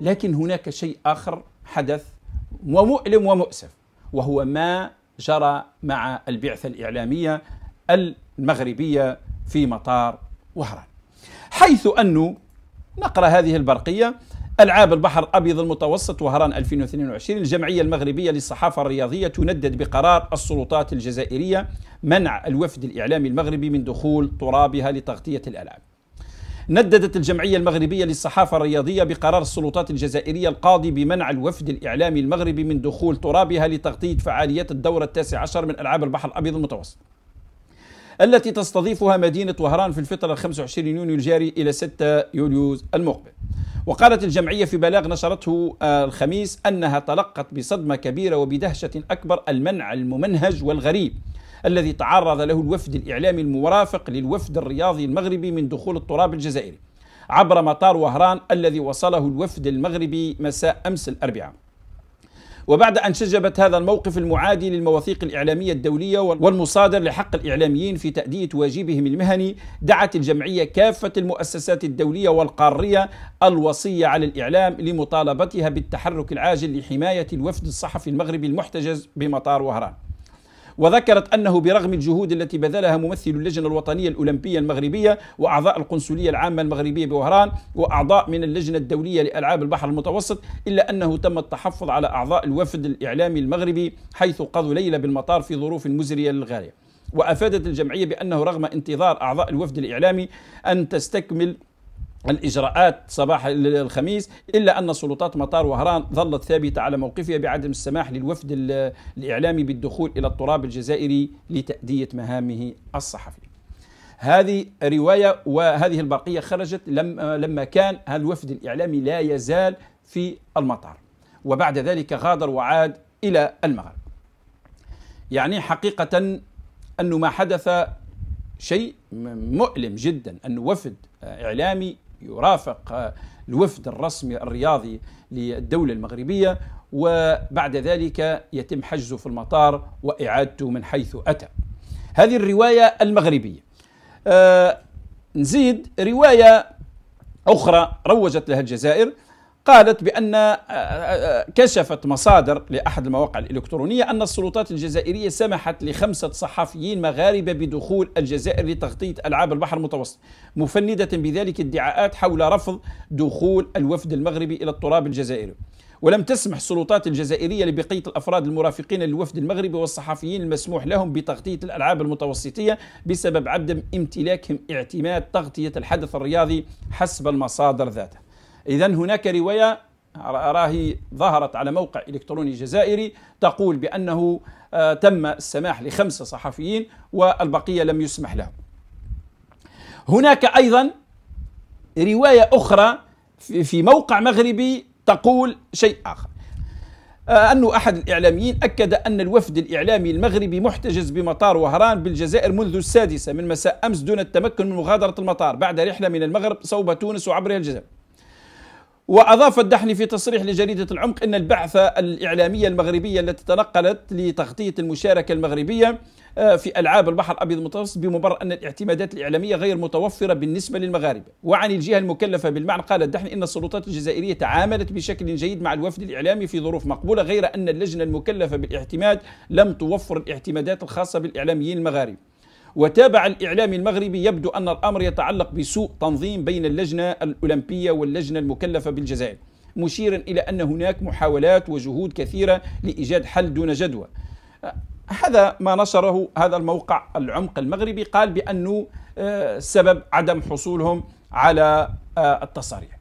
لكن هناك شيء آخر حدث ومؤلم ومؤسف وهو ما جرى مع البعثة الإعلامية المغربية في مطار وهران حيث أنه نقرأ هذه البرقية ألعاب البحر الأبيض المتوسط وهران 2022 الجمعية المغربية للصحافة الرياضية تندد بقرار السلطات الجزائرية منع الوفد الإعلامي المغربي من دخول ترابها لتغطية الألعاب نددت الجمعية المغربية للصحافة الرياضية بقرار السلطات الجزائرية القاضي بمنع الوفد الإعلامي المغربي من دخول ترابها لتغطية فعاليات الدورة التاسع عشر من ألعاب البحر الأبيض المتوسط التي تستضيفها مدينة وهران في الفترة 25 يونيو الجاري إلى 6 يوليو المقبل وقالت الجمعية في بلاغ نشرته آه، الخميس أنها تلقت بصدمة كبيرة وبدهشة أكبر المنع الممنهج والغريب الذي تعرض له الوفد الإعلامي المرافق للوفد الرياضي المغربي من دخول التراب الجزائري عبر مطار وهران الذي وصله الوفد المغربي مساء أمس الأربعاء وبعد أن شجبت هذا الموقف المعادي للمواثيق الإعلامية الدولية والمصادر لحق الإعلاميين في تأدية واجبهم المهني دعت الجمعية كافة المؤسسات الدولية والقارية الوصية على الإعلام لمطالبتها بالتحرك العاجل لحماية الوفد الصحفي المغربي المحتجز بمطار وهران وذكرت أنه برغم الجهود التي بذلها ممثل اللجنة الوطنية الأولمبية المغربية وأعضاء القنصلية العامة المغربية بوهران وأعضاء من اللجنة الدولية لألعاب البحر المتوسط إلا أنه تم التحفظ على أعضاء الوفد الإعلامي المغربي حيث قضوا ليلة بالمطار في ظروف مزرية للغاية وأفادت الجمعية بأنه رغم انتظار أعضاء الوفد الإعلامي أن تستكمل الإجراءات صباح الخميس إلا أن سلطات مطار وهران ظلت ثابتة على موقفها بعدم السماح للوفد الإعلامي بالدخول إلى التراب الجزائري لتأدية مهامه الصحفي. هذه رواية وهذه البرقية خرجت لما كان هذا الوفد الإعلامي لا يزال في المطار وبعد ذلك غادر وعاد إلى المغرب يعني حقيقة أن ما حدث شيء مؤلم جدا أن وفد إعلامي يرافق الوفد الرسمي الرياضي للدولة المغربية وبعد ذلك يتم حجزه في المطار وإعادته من حيث أتى هذه الرواية المغربية آه، نزيد رواية أخرى روجت لها الجزائر قالت بأن آه، آه، آه، كشفت مصادر لأحد المواقع الإلكترونية أن السلطات الجزائرية سمحت لخمسة صحفيين مغاربة بدخول الجزائر لتغطية ألعاب البحر المتوسط مفندة بذلك ادعاءات حول رفض دخول الوفد المغربي إلى التراب الجزائري ولم تسمح السلطات الجزائرية لبقية الأفراد المرافقين للوفد المغربي والصحفيين المسموح لهم بتغطية الألعاب المتوسطية بسبب عدم امتلاكهم اعتماد تغطية الحدث الرياضي حسب المصادر ذاتها إذا هناك رواية راهي ظهرت على موقع إلكتروني جزائري تقول بأنه آه، تم السماح لخمسة صحفيين والبقية لم يسمح لهم هناك أيضا رواية أخرى في موقع مغربي تقول شيء آخر آه، أنه أحد الإعلاميين أكد أن الوفد الإعلامي المغربي محتجز بمطار وهران بالجزائر منذ السادسة من مساء أمس دون التمكن من مغادرة المطار بعد رحلة من المغرب صوب تونس وعبرها الجزائر وأضاف الدحني في تصريح لجريدة العمق أن البعثة الإعلامية المغربية التي تنقلت لتغطية المشاركة المغربية آه، في ألعاب البحر الأبيض المتوسط بمبرر أن الاعتمادات الإعلامية غير متوفرة بالنسبة للمغاربة وعن الجهة المكلفة بالمعنى قال الدحن إن السلطات الجزائرية تعاملت بشكل جيد مع الوفد الإعلامي في ظروف مقبولة غير أن اللجنة المكلفة بالاعتماد لم توفر الاعتمادات الخاصة بالإعلاميين المغاربة وتابع الإعلام المغربي يبدو أن الأمر يتعلق بسوء تنظيم بين اللجنة الأولمبية واللجنة المكلفة بالجزائر مشيرا إلى أن هناك محاولات وجهود كثيرة لإيجاد حل دون جدوى أه، هذا ما نشره هذا الموقع العمق المغربي قال بأنه أه، سبب عدم حصولهم على أه، التصاريح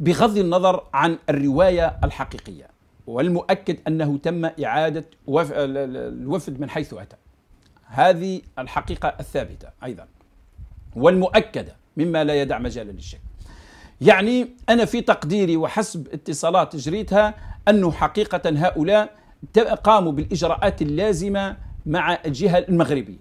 بغض النظر عن الرواية الحقيقية والمؤكد أنه تم إعادة الوفد من حيث أتى هذه الحقيقة الثابتة أيضا والمؤكدة مما لا يدع مجالا للشك يعني أنا في تقديري وحسب اتصالات جريتها أنه حقيقة هؤلاء قاموا بالإجراءات اللازمة مع الجهة المغربية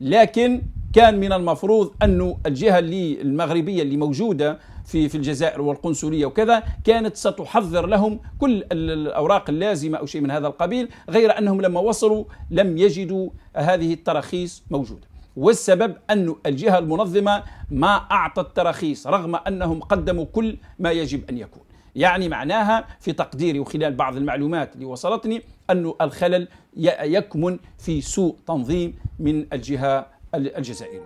لكن كان من المفروض أن الجهة اللي المغربية اللي موجودة في في الجزائر والقنصلية وكذا كانت ستحضر لهم كل الأوراق اللازمة أو شيء من هذا القبيل غير أنهم لما وصلوا لم يجدوا هذه التراخيص موجودة والسبب أن الجهة المنظمة ما أعطت تراخيص رغم أنهم قدموا كل ما يجب أن يكون يعني معناها في تقديري وخلال بعض المعلومات اللي وصلتني أن الخلل يكمن في سوء تنظيم من الجهة الجزائري